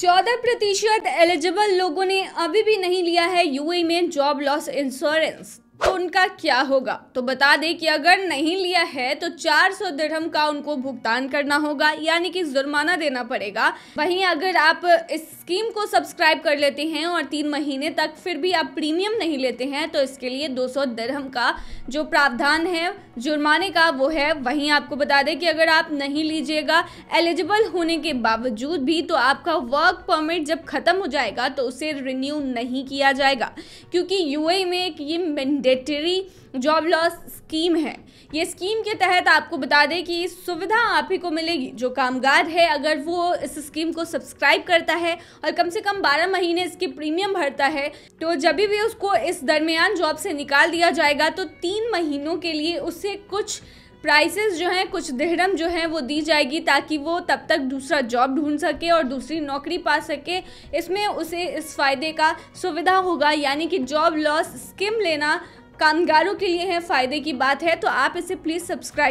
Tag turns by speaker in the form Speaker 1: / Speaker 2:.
Speaker 1: चौदह प्रतिशत एलिजिबल लोगों ने अभी भी नहीं लिया है यूएई में जॉब लॉस इंश्योरेंस तो उनका क्या होगा तो बता दें कि अगर नहीं लिया है तो 400 सौ दिरहम का उनको भुगतान करना होगा यानी कि जुर्माना देना पड़ेगा वहीं अगर आप इस स्कीम को सब्सक्राइब कर लेते हैं और तीन महीने तक फिर भी आप प्रीमियम नहीं लेते हैं तो इसके लिए 200 सौ दिरहम का जो प्रावधान है जुर्माने का वो है वहीं आपको बता दें कि अगर आप नहीं लीजिएगा एलिजिबल होने के बावजूद भी तो आपका वर्क परमिट जब ख़त्म हो जाएगा तो उसे रिन्यू नहीं किया जाएगा क्योंकि यू में एक ये मैंडेटरी जॉब लॉस स्कीम है ये स्कीम के तहत आपको बता दें कि सुविधा आप ही को मिलेगी जो कामगार है अगर वो इस स्कीम को सब्सक्राइब करता है और कम से कम 12 महीने इसकी प्रीमियम भरता है तो जब भी उसको इस दरमियान जॉब से निकाल दिया जाएगा तो तीन महीनों के लिए उसे कुछ प्राइसेस जो हैं कुछ दहरम जो हैं वो दी जाएगी ताकि वो तब तक दूसरा जॉब ढूंढ सके और दूसरी नौकरी पा सके इसमें उसे इस फ़ायदे का सुविधा होगा यानी कि जॉब लॉस स्कीम लेना कामगारों के लिए है फ़ायदे की बात है तो आप इसे प्लीज़ सब्सक्राइब